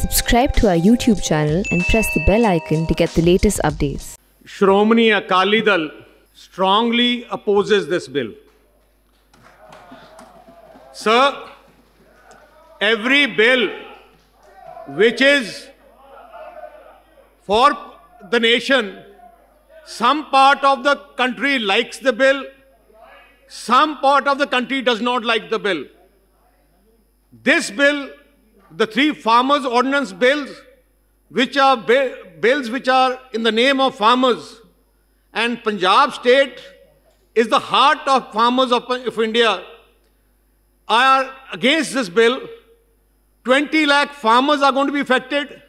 Subscribe to our YouTube channel and press the bell icon to get the latest updates. Shromani Akali Dal strongly opposes this bill. Sir, every bill which is for the nation, some part of the country likes the bill, some part of the country does not like the bill. This bill the three farmers ordinance bills, which are bills which are in the name of farmers, and Punjab state is the heart of farmers of, of India, are against this bill. 20 lakh farmers are going to be affected.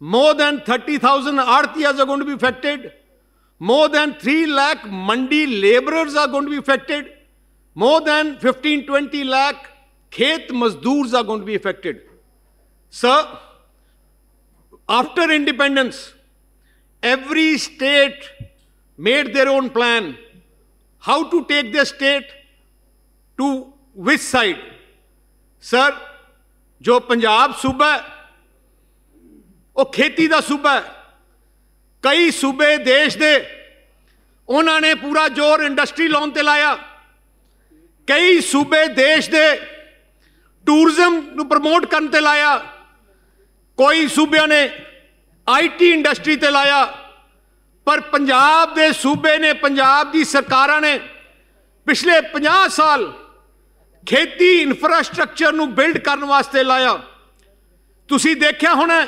More than 30,000 artiyas are going to be affected. More than 3 lakh mandi laborers are going to be affected. More than 15, 20 lakh khet mazdoors are going to be affected. Sir, after independence, every state made their own plan how to take their state to which side. Sir, Jo Punjab Suba, ਉਹ Kheti da Suba, Kai ਕਈ Desh De, ਦੇ ਉਹਨਾਂ ਨੇ ਪੂਰਾ ਜ਼ੋਰ industry ਲਾਉਣ ਤੇ ਲਾਇਆ ਕਈ ਸੂਬੇ ਦੇਸ਼ ਦੇ ਟੂਰਿਜ਼ਮ ਨੂੰ ਪ੍ਰਮੋਟ ਕਰਨ ਤੇ ਕੋਈ ਸੂਬਿਆਂ ਨੇ ਆਈਟੀ ਇੰਡਸਟਰੀ ਤੇ ਲਾਇਆ ਪਰ ਪੰਜਾਬ ਦੇ ਸੂਬੇ ਨੇ ਪੰਜਾਬ ਦੀ ਸਰਕਾਰਾਂ ਨੇ ਪਿਛਲੇ 50 ਸਾਲ ਖੇਤੀ ਇਨਫਰਾਸਟ੍ਰਕਚਰ ਨੂੰ ਬਿਲਡ ਕਰਨ ਵਾਸਤੇ ਲਾਇਆ ਤੁਸੀਂ ਦੇਖਿਆ ਹੋਣਾ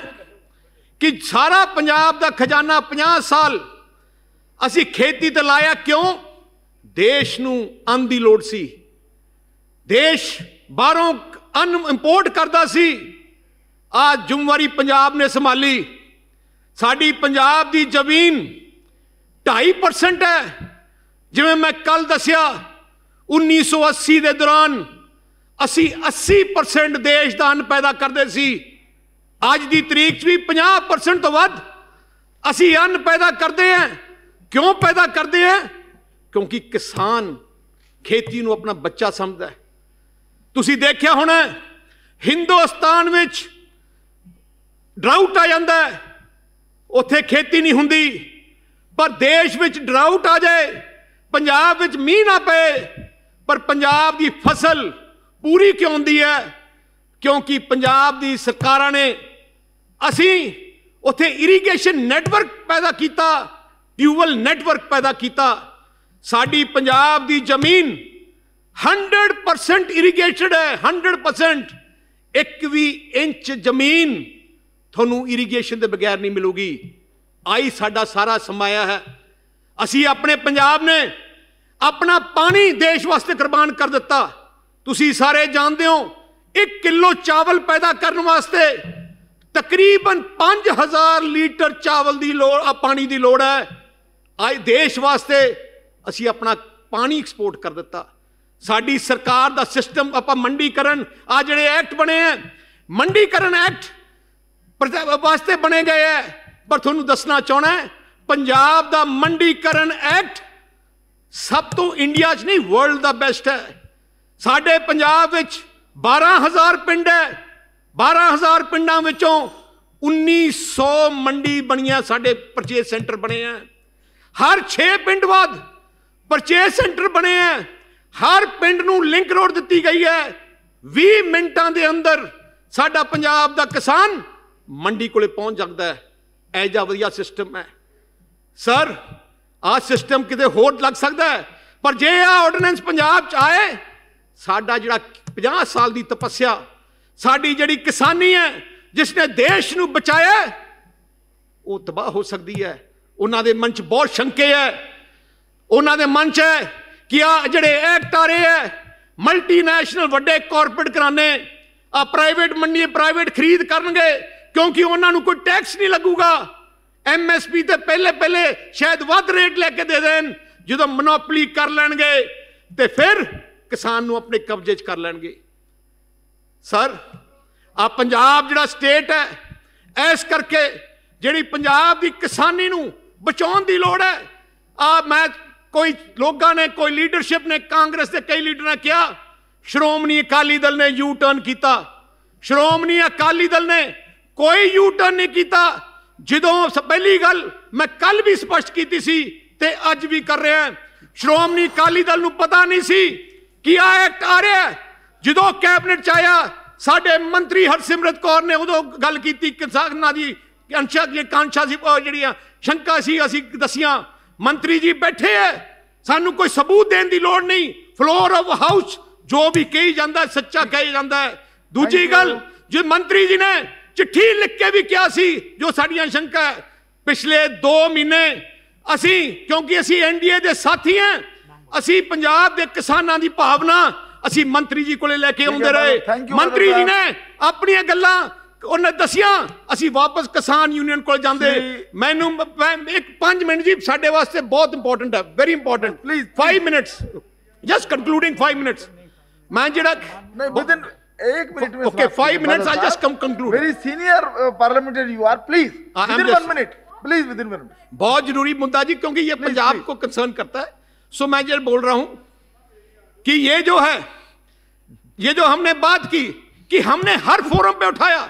ਕਿ ਸਾਰਾ ਪੰਜਾਬ ਦਾ ਖਜ਼ਾਨਾ 50 ਸਾਲ ਅਸੀਂ ਖੇਤੀ ਤੇ ਲਾਇਆ ਕਿਉਂ ਦੇਸ਼ ਨੂੰ ਅੰਨ ਦੀ ਲੋੜ ਸੀ ਦੇਸ਼ ਬਾਹਰੋਂ ਅੰਨ ਇੰਪੋਰਟ ਕਰਦਾ ਸੀ ਆ ਜ਼ਿੰਮੇਵਾਰੀ ਪੰਜਾਬ ਨੇ ਸੰਭਾਲੀ ਸਾਡੀ ਪੰਜਾਬ ਦੀ ਜ਼ਮੀਨ 2.5% ਹੈ ਜਿਵੇਂ ਮੈਂ ਕੱਲ ਦੱਸਿਆ 1980 ਦੇ ਦੌਰਾਨ ਅਸੀਂ 80% ਦੇਸ਼ ਦਾ ਅੰਨ ਪੈਦਾ ਕਰਦੇ ਸੀ ਅੱਜ ਦੀ ਤਰੀਕ 'ਚ ਵੀ 50% ਤੋਂ ਵੱਧ ਅਸੀਂ ਅੰਨ ਪੈਦਾ ਕਰਦੇ ਹਾਂ ਕਿਉਂ ਪੈਦਾ ਕਰਦੇ ਹਾਂ ਕਿਉਂਕਿ ਕਿਸਾਨ ਖੇਤੀ ਨੂੰ ਆਪਣਾ ਬੱਚਾ ਸਮਝਦਾ ਹੈ ਤੁਸੀਂ ਦੇਖਿਆ ਹੋਣਾ ਹਿੰਦੁਸਤਾਨ ਵਿੱਚ ਡਰਾਊਟ ਆ ਜਾਂਦਾ ਉੱਥੇ ਖੇਤੀ ਨਹੀਂ ਹੁੰਦੀ ਪਰ ਦੇਸ਼ ਵਿੱਚ ਡਰਾਊਟ ਆ ਜਾਏ ਪੰਜਾਬ ਵਿੱਚ ਮੀਂਹ ਨਾ ਪਏ ਪਰ ਪੰਜਾਬ ਦੀ ਫਸਲ ਪੂਰੀ ਕਿਉਂ ਹੁੰਦੀ ਹੈ ਕਿਉਂਕਿ ਪੰਜਾਬ ਦੀ ਸਰਕਾਰਾਂ ਨੇ ਅਸੀਂ ਉੱਥੇ ਇਰੀਗੇਸ਼ਨ ਨੈਟਵਰਕ ਪੈਦਾ ਕੀਤਾ ਟਿਊਬਲ ਨੈਟਵਰਕ ਪੈਦਾ ਕੀਤਾ ਸਾਡੀ ਪੰਜਾਬ ਦੀ ਜ਼ਮੀਨ 100% ਇਰੀਗੇਟਡ ਹੈ 100% ਇੱਕ ਵੀ ਇੰਚ ਜ਼ਮੀਨ ਤੁਹਾਨੂੰ ਇਰੀਗੇਸ਼ਨ ਦੇ ਬਗੈਰ ਨਹੀਂ ਮਿਲੂਗੀ ਆਈ ਸਾਡਾ ਸਾਰਾ ਸਮਾਇਆ ਹੈ ਅਸੀਂ ਆਪਣੇ ਪੰਜਾਬ ਨੇ ਆਪਣਾ ਪਾਣੀ ਦੇਸ਼ ਵਾਸਤੇ ਕੁਰਬਾਨ ਕਰ ਦਿੱਤਾ ਤੁਸੀਂ ਸਾਰੇ ਜਾਣਦੇ ਹੋ 1 ਕਿਲੋ ਚਾਵਲ ਪੈਦਾ ਕਰਨ ਵਾਸਤੇ ਤਕਰੀਬਨ 5000 ਲੀਟਰ ਚਾਵਲ ਦੀ ਲੋੜ ਆ ਪਾਣੀ ਦੀ ਲੋੜ ਹੈ ਅੱਜ ਦੇਸ਼ ਵਾਸਤੇ ਅਸੀਂ ਆਪਣਾ ਪਾਣੀ ਐਕਸਪੋਰਟ ਕਰ ਦਿੱਤਾ ਸਾਡੀ ਸਰਕਾਰ ਦਾ ਸਿਸਟਮ ਆਪਾਂ ਮੰਡੀਕਰਨ ਆ ਜਿਹੜੇ ਐਕਟ ਬਣੇ ਆ ਮੰਡੀਕਰਨ ਐਕਟ ਵਾਸਤੇ ਬਣੇ ਗਏ ਐ ਪਰ ਤੁਹਾਨੂੰ ਦੱਸਣਾ ਚਾਹਣਾ ਪੰਜਾਬ ਦਾ ਮੰਡੀਕਰਨ ਐਕਟ ਸਭ ਤੋਂ ਇੰਡੀਆ 'ਚ ਨਹੀਂ ਵਰਲਡ ਦਾ ਬੈਸਟ ਹੈ ਸਾਡੇ ਪੰਜਾਬ ਵਿੱਚ 12000 ਪਿੰਡ ਹੈ 12000 ਪਿੰਡਾਂ ਵਿੱਚੋਂ 1900 ਮੰਡੀ ਬਣੀਆਂ ਸਾਡੇ ਪਰਚੇਸ ਸੈਂਟਰ ਬਣੇ ਆ ਹਰ 6 ਪਿੰਡ ਬਾਅਦ ਪਰਚੇਸ ਸੈਂਟਰ ਬਣੇ ਆ ਹਰ ਪਿੰਡ ਨੂੰ ਲਿੰਕ ਰੋਡ ਦਿੱਤੀ ਗਈ ਹੈ 20 ਮਿੰਟਾਂ ਦੇ ਅੰਦਰ ਸਾਡਾ ਪੰਜਾਬ ਦਾ ਕਿਸਾਨ ਮੰਡੀ ਕੋਲੇ ਪਹੁੰਚ ਜਾਂਦਾ ਹੈ ਐ ਜਾ ਵਧੀਆ ਸਿਸਟਮ ਹੈ ਸਰ ਆ ਸਿਸਟਮ ਕਿਤੇ ਹੋਰ ਲੱਗ ਸਕਦਾ ਹੈ ਪਰ ਜੇ ਆ ਆਰਡੀਨੈਂਸ ਪੰਜਾਬ ਚ ਆਏ ਸਾਡਾ ਜਿਹੜਾ 50 ਸਾਲ ਦੀ ਤਪੱਸਿਆ ਸਾਡੀ ਜਿਹੜੀ ਕਿਸਾਨੀ ਹੈ ਜਿਸ ਨੇ ਦੇਸ਼ ਨੂੰ ਬਚਾਇਆ ਉਹ ਤਬਾਹ ਹੋ ਸਕਦੀ ਹੈ ਉਹਨਾਂ ਦੇ ਮਨ 'ਚ ਬਹੁਤ ਸ਼ੰਕੇ ਹੈ ਉਹਨਾਂ ਦੇ ਮਨ 'ਚ ਹੈ ਕਿ ਆ ਜਿਹੜੇ ਐਕਟ ਆ ਹੈ ਮਲਟੀਨੈਸ਼ਨਲ ਵੱਡੇ ਕਾਰਪੋਰੇਟ ਕਰਾਨੇ ਆ ਪ੍ਰਾਈਵੇਟ ਮੰਡੀ ਪ੍ਰਾਈਵੇਟ ਖਰੀਦ ਕਰਨਗੇ ਕਿਉਂਕਿ ਉਹਨਾਂ ਨੂੰ ਕੋਈ ਟੈਕਸ ਨਹੀਂ ਲੱਗੂਗਾ ਐਮਐਸਪੀ ਤੇ ਪਹਿਲੇ ਪਹਿਲੇ ਸ਼ਾਇਦ ਵੱਧ ਰੇਟ ਲੈ ਕੇ ਦੇ ਦੇਣ ਜਦੋਂ ਮੋਨੋਪੋਲੀ ਕਰ ਲੈਣਗੇ ਤੇ ਫਿਰ ਕਿਸਾਨ ਨੂੰ ਆਪਣੇ ਕਬਜ਼ੇ 'ਚ ਕਰ ਲੈਣਗੇ ਸਰ ਆ ਪੰਜਾਬ ਜਿਹੜਾ ਸਟੇਟ ਹੈ ਇਸ ਕਰਕੇ ਜਿਹੜੀ ਪੰਜਾਬ ਦੀ ਕਿਸਾਨੀ ਨੂੰ ਬਚਾਉਣ ਦੀ ਲੋੜ ਹੈ ਆ ਮੈਂ ਕੋਈ ਲੋਕਾਂ ਨੇ ਕੋਈ ਲੀਡਰਸ਼ਿਪ ਨੇ ਕਾਂਗਰਸ ਦੇ ਕਈ ਲੀਡਰਾਂ ਕਿਹਾ ਸ਼੍ਰੋਮਣੀ ਅਕਾਲੀ ਦਲ ਨੇ ਯੂ ਟਰਨ ਕੀਤਾ ਸ਼੍ਰੋਮਣੀ ਅਕਾਲੀ ਦਲ ਨੇ ਕੋਈ ਯੂ ਟਰਨ ਨਹੀਂ ਕੀਤਾ ਜਦੋਂ ਪਹਿਲੀ ਗੱਲ ਮੈਂ ਕੱਲ ਵੀ ਸਪਸ਼ਟ ਕੀਤੀ ਸੀ ਤੇ ਅੱਜ ਵੀ ਕਰ ਰਿਹਾ ਸ਼੍ਰੋਮਣੀ ਅਕਾਲੀ ਦਲ ਨੂੰ ਪਤਾ ਨਹੀਂ ਸੀ ਕਿ ਆ ਐਕਟ ਆ ਰਿਹਾ ਜਦੋਂ ਕੈਬਨਿਟ ਚ ਆਇਆ ਸਾਡੇ ਮੰਤਰੀ ਹਰਸਿਮਰਤ ਕੌਰ ਨੇ ਉਦੋਂ ਗੱਲ ਕੀਤੀ ਕਿਸਾਨਾਂ ਦੀ ਅੰਸ਼ਾ ਦੀ ਕਾਂਸ਼ਾ ਸੀ ਜਿਹੜੀਆਂ ਸ਼ੰਕਾ ਸੀ ਅਸੀਂ ਦਸੀਆਂ ਮੰਤਰੀ ਜੀ ਬੈਠੇ ਐ ਸਾਨੂੰ ਕੋਈ ਸਬੂਤ ਦੇਣ ਦੀ ਲੋੜ ਨਹੀਂ ਫਲੋਰ ਆਫ ਹਾਊਸ ਜੋ ਵੀ ਕਹੀ ਜਾਂਦਾ ਸੱਚਾ ਕਹੀ ਜਾਂਦਾ ਦੂਜੀ ਗੱਲ ਜੇ ਮੰਤਰੀ ਜੀ ਨੇ ਚਿੱਠੀ ਲਿਖ ਕੇ ਵੀ ਕਿਹਾ ਸੀ ਜੋ ਸਾਡੀਆਂ ਸ਼ੰਕਾ ਪਿਛਲੇ 2 ਮਹੀਨੇ ਅਸੀਂ ਕਿਉਂਕਿ ਅਸੀਂ ਐਨਡੀਏ ਦੇ ਸਾਥੀ ਹਾਂ ਅਸੀਂ ਪੰਜਾਬ ਦੇ ਕਿਸਾਨਾਂ ਦੀ ਭਾਵਨਾ ਅਸੀਂ ਮੰਤਰੀ ਜੀ ਕੋਲੇ ਲੈ ਕੇ ਆਉਂਦੇ ਰਹੇ ਮੰਤਰੀ ਜੀ ਨੇ ਆਪਣੀਆਂ ਗੱਲਾਂ ਉਹਨੇ ਦਸੀਆਂ ਅਸੀਂ ਵਾਪਸ ਕਿਸਾਨ ਯੂਨੀਅਨ ਕੋਲ ਜਾਂਦੇ ਮੈਨੂੰ ਇੱਕ 5 ਮਿੰਟ ਜੀ ਸਾਡੇ ਵਾਸਤੇ ਬਹੁਤ ਇੰਪੋਰਟੈਂਟ ਹੈ very important please 5 minutes just concluding 5 minutes ਮੈਂ ਜਿਹੜਾ ਨਹੀਂ ਵਿਦਨ एक मिनट में okay five minutes I just come conclude very senior parliamentary you are please within one minute please within one minute बहुत जरूरी मुद्दा जी क्योंकि ये पंजाब को कंसर्न करता है सो मैं ये बोल रहा हूं कि ये जो है ये जो हमने बात की कि हमने हर फोरम पे उठाया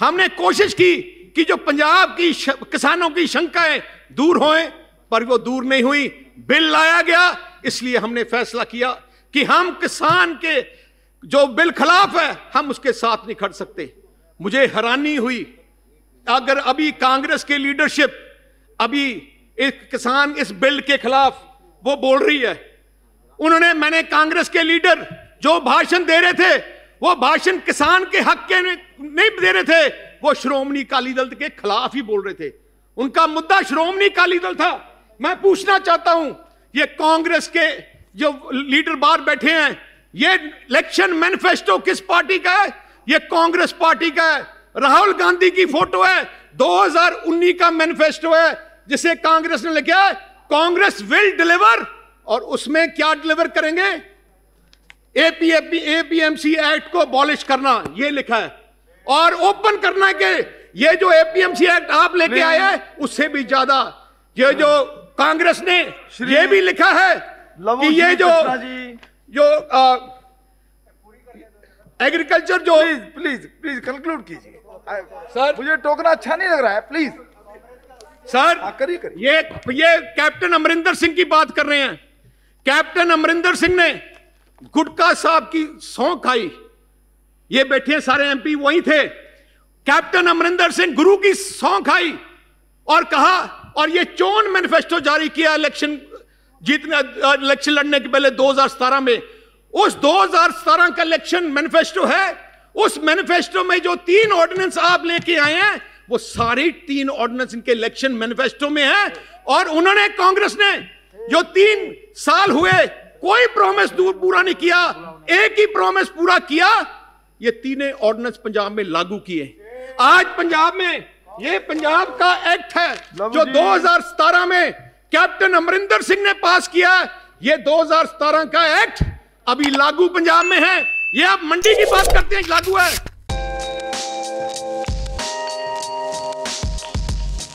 हमने कोशिश की कि जो पंजाब की किसानों की शंकाएं दूर होएं पर वो दूर नहीं हुई बिल लाया गया इसलिए हमने फैसला किया कि हम किसान के जो बिल खिलाफ है हम उसके साथ नहीं खड़ सकते मुझे हैरानी हुई अगर अभी कांग्रेस के लीडरशिप अभी एक किसान इस बिल के खिलाफ वो बोल रही है उन्होंने मैंने कांग्रेस के लीडर जो भाषण दे रहे थे वो भाषण किसान के हक के नहीं दे रहे थे वो श्रोमणी अकाली दल के खिलाफ ही बोल रहे थे उनका मुद्दा श्रोमणी अकाली दल था मैं पूछना चाहता हूं ये कांग्रेस के जो लीडर बाहर बैठे हैं ये इलेक्शन मैनिफेस्टो किस पार्टी का है ये कांग्रेस पार्टी का है राहुल गांधी की फोटो है 2019 का मैनिफेस्टो है जिसे कांग्रेस ने लिखा है कांग्रेस विल डिलीवर और उसमें क्या डिलीवर करेंगे एपीएमसी एक्ट को बॉलिश करना ये लिखा है और ओपन करना के ये जो एपीएमसी एक्ट आप लेके आए हैं उससे भी ज्यादा ये जो कांग्रेस ने ये भी लिखा है कि ये जो जो एग्रीकल्चर जो प्लीज प्लीज प्लीज कंक्लूड कीजिए सर मुझे टोकना अच्छा नहीं लग रहा है प्लीज सर हाँ, करिए करिए ये ये कैप्टन अमरिंदर सिंह की बात कर रहे हैं कैप्टन अमरिंदर सिंह ने गुटका साहब की सौ खाई ये बैठे सारे एमपी वहीं थे कैप्टन अमरिंदर सिंह गुरु की सौंख आई और कहा और ये चोन मैनिफेस्टो जारी किया इलेक्शन जीतने इलेक्शन लड़ने के पहले 2017 में उस 2017 का इलेक्शन मैनिफेस्टो है उस मैनिफेस्टो में जो तीन ऑर्डिनेंस आप लेके आए हैं वो सारी तीन ऑर्डिनेंस इनके इलेक्शन मैनिफेस्टो में है और उन्होंने कांग्रेस ने जो तीन साल हुए कोई प्रोमिस दूर पूरा नहीं किया एक ही प्रोमिस पूरा किया ये तीनों ऑर्डिनेंस पंजाब में लागू किए आज पंजाब में ये पंजाब का एक्ट है जो 2017 में कैप्टन अमरिंदर सिंह ने पास किया है ये 2017 का एक्ट अभी लागू पंजाब में है ये आप मंडी की बात करते हैं लागू है